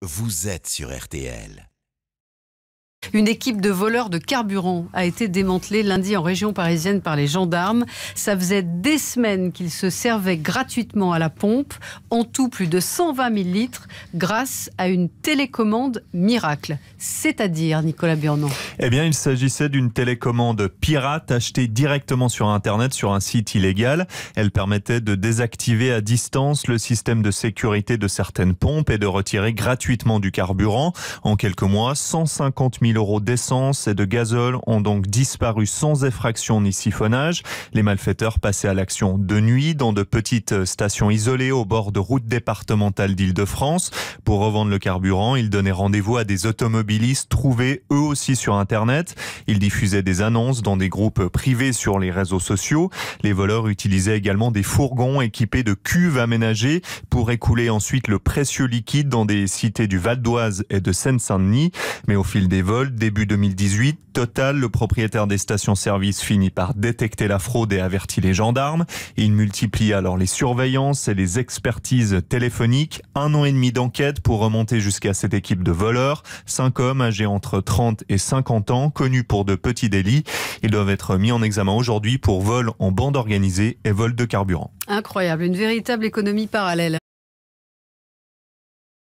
Vous êtes sur RTL. Une équipe de voleurs de carburant a été démantelée lundi en région parisienne par les gendarmes. Ça faisait des semaines qu'ils se servaient gratuitement à la pompe, en tout plus de 120 000 litres, grâce à une télécommande miracle. C'est-à-dire, Nicolas Burnand Eh bien, il s'agissait d'une télécommande pirate achetée directement sur Internet, sur un site illégal. Elle permettait de désactiver à distance le système de sécurité de certaines pompes et de retirer gratuitement du carburant. En quelques mois, 150 000 euros d'essence et de gazole ont donc disparu sans effraction ni siphonnage. Les malfaiteurs passaient à l'action de nuit dans de petites stations isolées au bord de routes départementales d'Île-de-France. Pour revendre le carburant, ils donnaient rendez-vous à des automobilistes trouvés eux aussi sur Internet. Ils diffusaient des annonces dans des groupes privés sur les réseaux sociaux. Les voleurs utilisaient également des fourgons équipés de cuves aménagées pour écouler ensuite le précieux liquide dans des cités du Val d'Oise et de Seine-Saint-Denis. Mais au fil des vols, début 2018. Total, le propriétaire des stations-service finit par détecter la fraude et avertit les gendarmes. Il multiplie alors les surveillances et les expertises téléphoniques. Un an et demi d'enquête pour remonter jusqu'à cette équipe de voleurs. Cinq hommes âgés entre 30 et 50 ans, connus pour de petits délits. Ils doivent être mis en examen aujourd'hui pour vol en bande organisée et vol de carburant. Incroyable, une véritable économie parallèle.